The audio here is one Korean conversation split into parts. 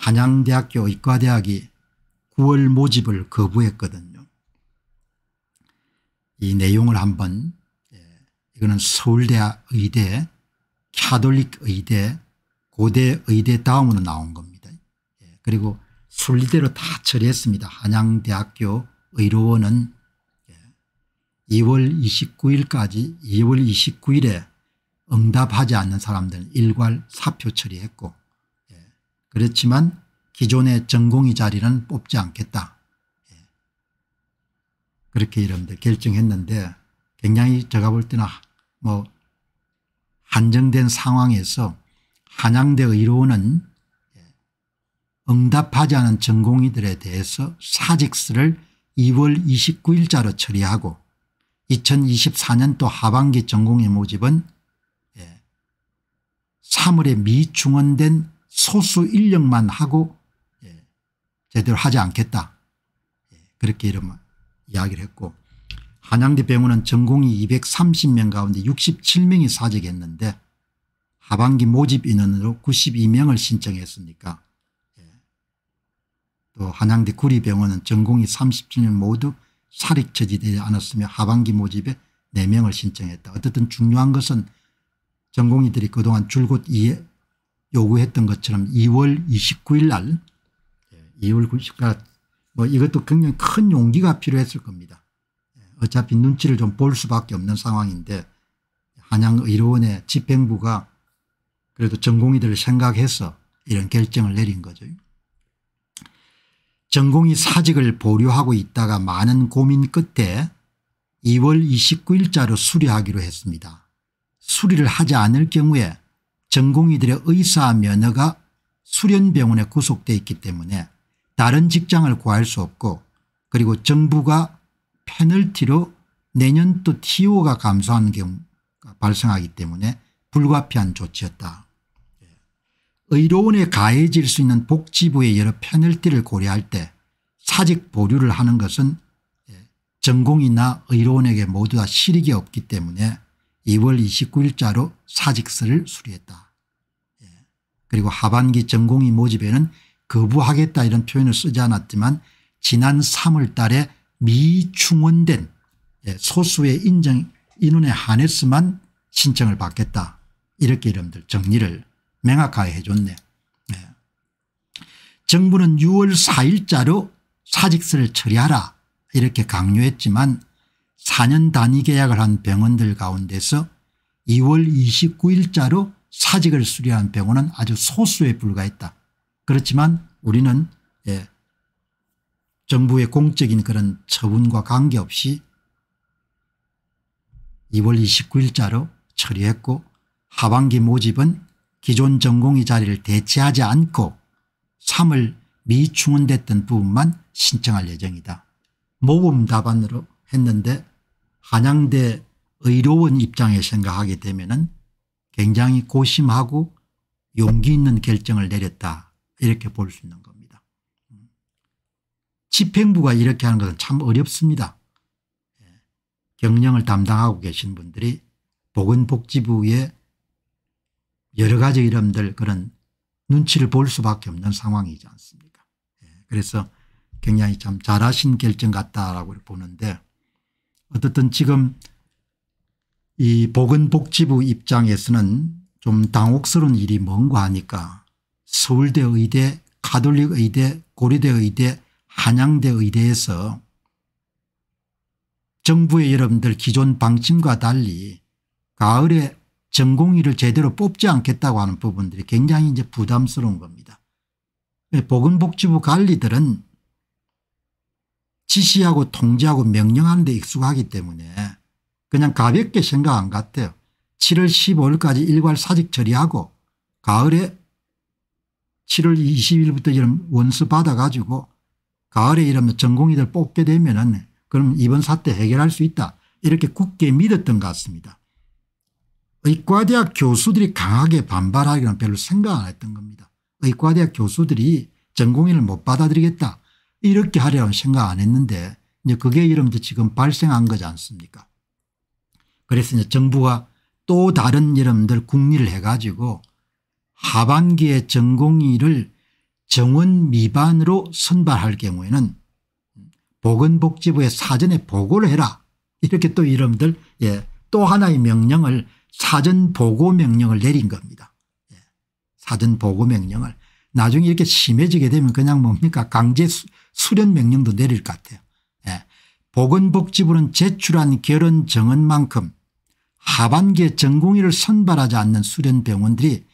한양대학교 의과대학이 9월 모집을 거부했거든요. 이 내용을 한번 예, 이거는 서울대 의대 카톨릭 의대 고대 의대 다음으로 나온 겁니다. 예, 그리고 순리대로 다 처리했습니다. 한양대학교 의료원은 2월 예, 29일까지 2월 29일에 응답하지 않는 사람들 일괄 사표 처리했고 그렇지만 기존의 전공의 자리는 뽑지 않겠다. 예. 그렇게 여러분들 결정했는데 굉장히 제가 볼 때나 뭐 한정된 상황에서 한양대 의료원은 예, 응답하지 않은 전공의들에 대해서 사직서를 2월 29일자로 처리하고 2024년도 하반기 전공의 모집은 3월에 예, 미충원된 소수 인력만 하고 예, 제대로 하지 않겠다. 예, 그렇게 이런 이야기를 했고 한양대 병원은 전공이 230명 가운데 67명이 사직했는데 하반기 모집 인원으로 92명을 신청했으니까 예. 또 한양대 구리병원은 전공이 37명 모두 사립 처지되지 않았으며 하반기 모집에 4명을 신청했다. 어쨌든 중요한 것은 전공이들이 그동안 줄곧 이해 요구했던 것처럼 2월 29일 날 2월 예, 90일 그러니까 뭐 이것도 굉장히 큰 용기가 필요했을 겁니다. 예, 어차피 눈치를 좀 볼 수밖에 없는 상황인데 한양의료원의 집행부가 그래도 전공의들을 생각해서 이런 결정을 내린 거죠. 전공이 사직을 보류하고 있다가 많은 고민 끝에 2월 29일자로 수리하기로 했습니다. 수리를 하지 않을 경우에 전공의들의 의사 면허가 수련병원에 구속되어 있기 때문에 다른 직장을 구할 수 없고 그리고 정부가 페널티로 내년 또 TO가 감소하는 경우가 발생하기 때문에 불가피한 조치였다. 예. 의료원에 가해질 수 있는 복지부의 여러 페널티를 고려할 때 사직 보류를 하는 것은 예, 전공이나 의료원에게 모두 다 실익이 없기 때문에 2월 29일자로 사직서를 수리했다. 그리고 하반기 전공의 모집에는 거부하겠다 이런 표현을 쓰지 않았지만 지난 3월 달에 미충원된 예, 소수의 인정 인원에 한해서만 신청을 받겠다 이렇게 여러분들 정리를 명확하게 해줬네. 네. 정부는 6월 4일자로 사직서를 처리하라 이렇게 강요했지만 4년 단위 계약을 한 병원들 가운데서 2월 29일자로 사직을 수리한 병원은 아주 소수에 불과했다. 그렇지만 우리는 예, 정부의 공적인 그런 처분과 관계없이 2월 29일자로 처리했고 하반기 모집은 기존 전공의 자리를 대체하지 않고 3월 미충원됐던 부분만 신청할 예정이다. 모범 답안으로 했는데 한양대 의료원 입장에 생각하게 되면 은 굉장히 고심하고 용기 있는 결정을 내렸다 이렇게 볼 수 있는 겁니다. 집행부가 이렇게 하는 것은 참 어렵습니다. 예. 경영을 담당하고 계신 분들이 보건복지부의 여러 가지 이름들 그런 눈치를 볼 수밖에 없는 상황이지 않습니까 예. 그래서 굉장히 참 잘하신 결정 같다라고 보는데 어떻든 지금 이 보건복지부 입장에서는 좀 당혹스러운 일이 뭔가 하니까 서울대 의대 가톨릭 의대 고려대 의대 한양대 의대에서 정부의 여러분들 기존 방침과 달리 가을에 전공의를 제대로 뽑지 않겠다고 하는 부분들이 굉장히 이제 부담스러운 겁니다. 보건복지부 네, 관리들은 지시하고 통제하고 명령하는 데 익숙하기 때문에 그냥 가볍게 생각 안 갔대요. 7월 15일까지 일괄 사직 처리하고 가을에 7월 20일부터 이런 원수 받아가지고 가을에 이러면 전공의들 뽑게 되면 은 그럼 이번 사태 해결할 수 있다 이렇게 굳게 믿었던 것 같습니다. 의과대학 교수들이 강하게 반발하기는 별로 생각 안 했던 겁니다. 의과대학 교수들이 전공의를 못 받아들이겠다 이렇게 하려는 생각 안 했는데 이제 그게 이러면 지금 발생한 거지 않습니까 그래서 이제 정부가 또 다른 이름들 국리를 해가지고 하반기에 전공의를 정원 미반으로 선발할 경우에는 보건복지부에 사전에 보고를 해라 이렇게 또이름들 예, 또 하나의 명령을 사전 보고 명령을 내린 겁니다. 예, 사전 보고 명령을 나중에 이렇게 심해지게 되면 그냥 뭡니까 강제 수, 수련 명령도 내릴 것 같아요. 예. 보건복지부는 제출한 결혼 정원만큼 하반기에 전공의를 선발하지 않는 수련병원들이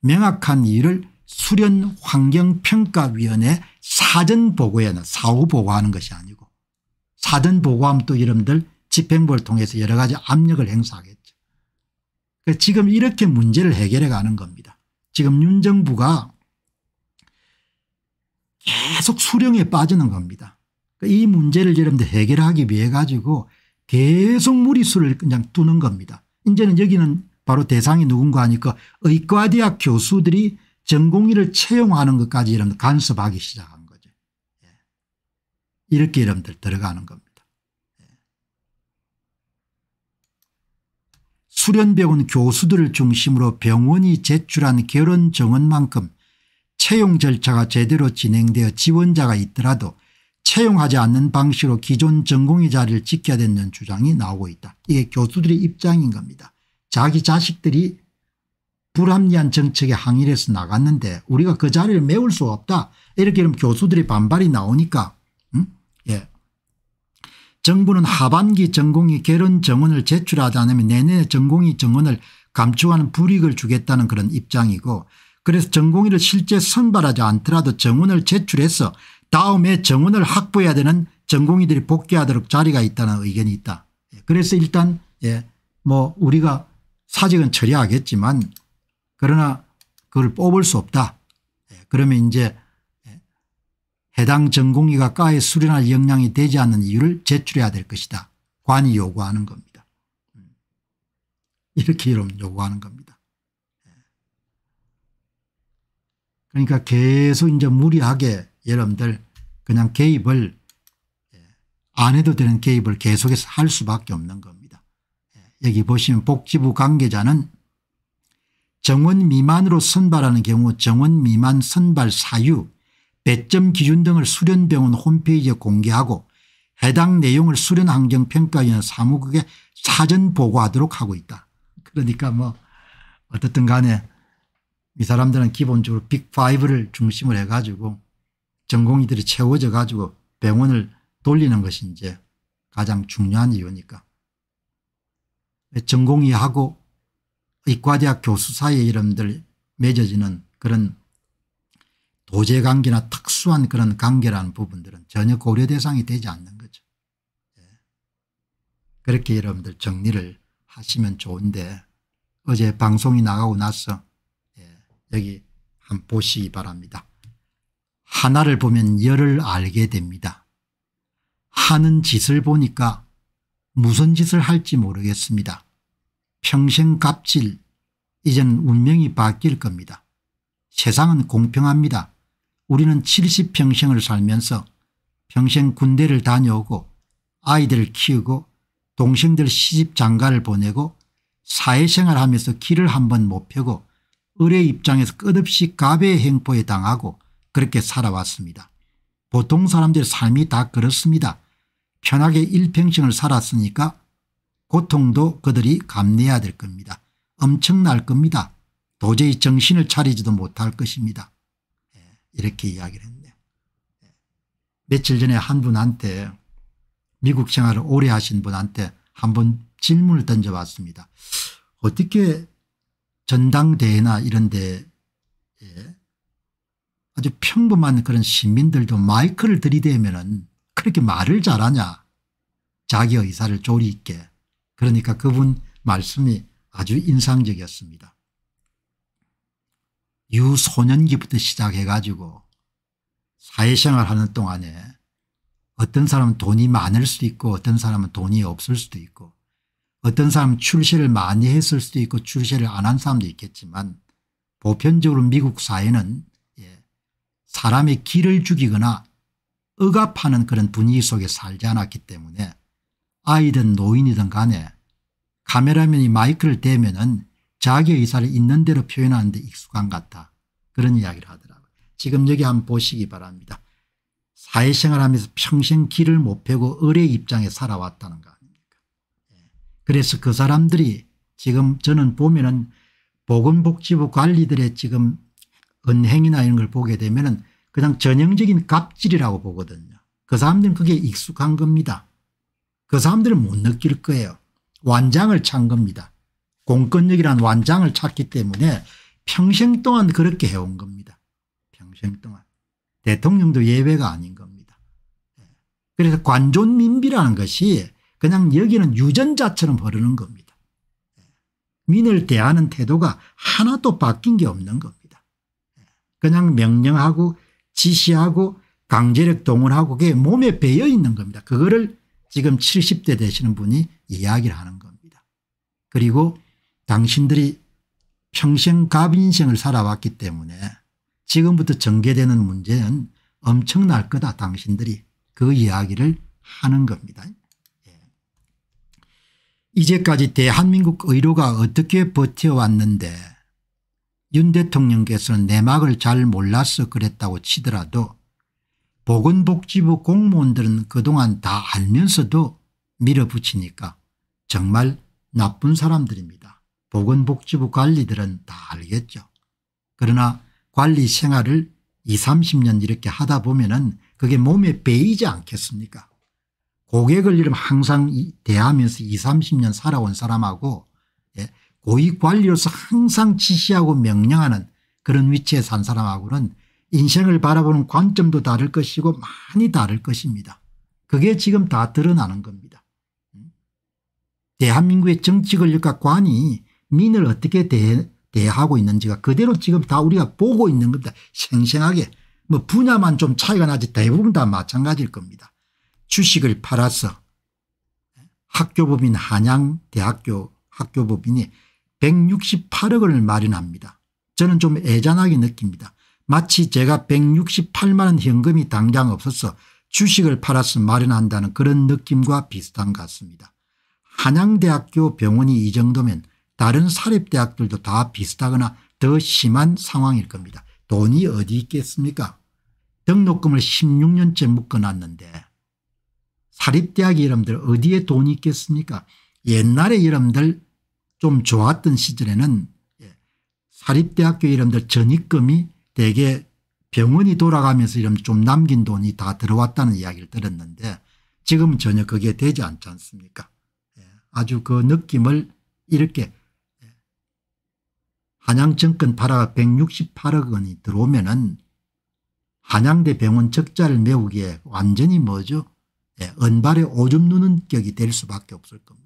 명확한 이를 유 수련환경평가위원회 사전보고에 사후보고하는 것이 아니고 사전보고하면 또 여러분들 집행부를 통해서 여러 가지 압력을 행사하겠죠. 그러니까 지금 이렇게 문제를 해결해 가는 겁니다. 지금 윤 정부가 계속 수령에 빠지는 겁니다. 그러니까 이 문제를 여러분들 해결하기 위해 가지고 계속 무리수를 그냥 두는 겁니다. 이제는 여기는 바로 대상이 누군가 하니까 의과대학 교수들이 전공의를 채용하는 것까지 이런 간섭하기 시작한 거죠. 예. 이렇게 여러분들 들어가는 겁니다. 예. 수련병원 교수들을 중심으로 병원이 제출한 결혼 정원만큼 채용 절차가 제대로 진행되어 지원자가 있더라도 채용하지 않는 방식으로 기존 전공의 자리를 지켜야 된다는 주장이 나오고 있다. 이게 교수들의 입장인 겁니다. 자기 자식들이 불합리한 정책에 항의를 해서 나갔는데 우리가 그 자리를 메울 수 없다. 이렇게 하면 교수들의 반발이 나오니까 음? 예. 정부는 하반기 전공의 개론 정원을 제출하지 않으면 내년에 전공의 정원을 감축하는 불이익을 주겠다는 그런 입장이고 그래서 전공의를 실제 선발하지 않더라도 정원을 제출해서 다음에 정원을 확보해야 되는 전공의들이 복귀하도록 자리가 있다는 의견이 있다. 예, 그래서 일단 예, 뭐 우리가 사직은 처리하겠지만 그러나 그걸 뽑을 수 없다. 예, 그러면 이제 예, 해당 전공의가 과에 수련할 역량이 되지 않는 이유를 제출해야 될 것이다. 관이 요구하는 겁니다. 음, 이렇게 여러분 요구하는 겁니다. 그러니까 계속 이제 무리하게 여러분들 그냥 개입을 예, 안 해도 되는 개입을 계속해서 할 수밖에 없는 겁니다. 예, 여기 보시면 복지부 관계자는 정원 미만으로 선발하는 경우 정원 미만 선발 사유 배점 기준 등을 수련병원 홈페이지에 공개하고 해당 내용을 수련환경평가위원 사무국에 사전 보고하도록 하고 있다. 그러니까 뭐 어떻든 간에 이 사람들은 기본적으로 빅5를 중심으로 해가지고 전공의들이 채워져 가지고 병원을 돌리는 것이 이제 가장 중요한 이유니까. 전공의하고 의과대학 교수 사이의 이름들 맺어지는 그런 도제 관계나 특수한 그런 관계라는 부분들은 전혀 고려 대상이 되지 않는 거죠. 예. 그렇게 여러분들 정리를 하시면 좋은데 어제 방송이 나가고 나서 예, 여기 한번 보시기 바랍니다. 하나를 보면 열을 알게 됩니다. 하는 짓을 보니까 무슨 짓을 할지 모르겠습니다. 평생 갑질 이젠 운명이 바뀔 겁니다. 세상은 공평합니다. 우리는 70평생을 살면서 평생 군대를 다녀오고 아이들 을 키우고 동생들 시집 장가를 보내고 사회생활하면서 길을 한 번 못 펴고 을의 입장에서 끝없이 갑의 행포에 당하고 그렇게 살아왔습니다. 보통 사람들의 삶이 다 그렇습니다. 편하게 일평생을 살았으니까 고통도 그들이 감내해야 될 겁니다. 엄청날 겁니다. 도저히 정신을 차리지도 못할 것입니다. 예, 이렇게 이야기를 했네요. 예. 며칠 전에 한 분한테 미국 생활을 오래 하신 분한테 한번 질문을 던져봤습니다. 어떻게 전당대회나 이런 데 예, 아주 평범한 그런 시민들도 마이크를 들이대면 그렇게 말을 잘하냐 자기 의사를 조리 있게 그러니까 그분 말씀이 아주 인상적이었습니다. 유소년기부터 시작해가지고 사회생활 하는 동안에 어떤 사람은 돈이 많을 수도 있고 어떤 사람은 돈이 없을 수도 있고 어떤 사람은 출세를 많이 했을 수도 있고 출세를 안 한 사람도 있겠지만 보편적으로 미국 사회는 사람의 기를 죽이거나 억압하는 그런 분위기 속에 살지 않았기 때문에 아이든 노인이든 간에 카메라맨이 마이크를 대면은 자기 의사를 의 있는 대로 표현하는 데 익숙한 것 같다. 그런 이야기를 하더라고요. 지금 여기 한번 보시기 바랍니다. 사회생활하면서 평생 길을 못 펴고 의의 입장에 살아왔다는 거 아닙니까. 예. 그래서 그 사람들이 지금 저는 보면은 보건복지부 관리들의 지금 은행이나 이런 걸 보게 되면은 그냥 전형적인 갑질이라고 보거든요. 그 사람들은 그게 익숙한 겁니다. 그 사람들은 못 느낄 거예요. 완장을 찬 겁니다. 공권력이란 완장을 찾기 때문에 평생 동안 그렇게 해온 겁니다. 평생 동안. 대통령도 예외가 아닌 겁니다. 예. 그래서 관존민비라는 것이 그냥 여기는 유전자처럼 흐르는 겁니다. 예. 민을 대하는 태도가 하나도 바뀐 게 없는 겁니다. 그냥 명령하고 지시하고 강제력 동원하고 그게 몸에 배어 있는 겁니다. 그거를 지금 70대 되시는 분이 이야기를 하는 겁니다. 그리고 당신들이 평생 갑인생을 살아왔기 때문에 지금부터 전개되는 문제는 엄청날 거다 당신들이 그 이야기를 하는 겁니다. 예. 이제까지 대한민국 의료가 어떻게 버텨왔는데 윤 대통령께서는 내막을 잘 몰라서 그랬다고 치더라도 보건복지부 공무원들은 그동안 다 알면서도 밀어붙이니까 정말 나쁜 사람들입니다. 보건복지부 관리들은 다 알겠죠. 그러나 관리 생활을 20, 30년 이렇게 하다 보면 은 그게 몸에 베이지 않겠습니까 고객을 이름 항상 대하면서 20, 30년 살아온 사람하고 예, 고위 관리로서 항상 지시하고 명령하는 그런 위치에 산 사람하고는 인생을 바라보는 관점도 다를 것이고 많이 다를 것입니다. 그게 지금 다 드러나는 겁니다. 대한민국의 정치 권력과 관이 민을 어떻게 대, 대하고 있는지가 그대로 지금 다 우리가 보고 있는 겁니다. 생생하게 뭐 분야만 좀 차이가 나지 대부분 다 마찬가지일 겁니다. 주식을 팔아서 학교법인 한양대학교 학교법인이 168억을 마련합니다. 저는 좀 애잔하게 느낍니다. 마치 제가 168만 원 현금이 당장 없어서 주식을 팔아서 마련한다는 그런 느낌과 비슷한 것 같습니다. 한양대학교 병원이 이 정도면 다른 사립대학들도 다 비슷하거나 더 심한 상황일 겁니다. 돈이 어디 있겠습니까? 등록금을 16년째 묶어놨는데 사립대학 이름들 어디에 돈이 있겠습니까? 옛날에 이름들 좀 좋았던 시절에는 예, 사립대학교 이름들 전입금이 대개 병원이 돌아가면서 이름 좀 남긴 돈이 다 들어왔다는 이야기를 들었는데 지금은 전혀 그게 되지 않지 않습니까 예, 아주 그 느낌을 이렇게 예, 한양증권 팔아가 168억 원이 들어오면 은 한양대 병원 적자를 메우기에 완전히 뭐죠 예, 은발에 오줌 누는 격이 될 수밖에 없을 겁니다.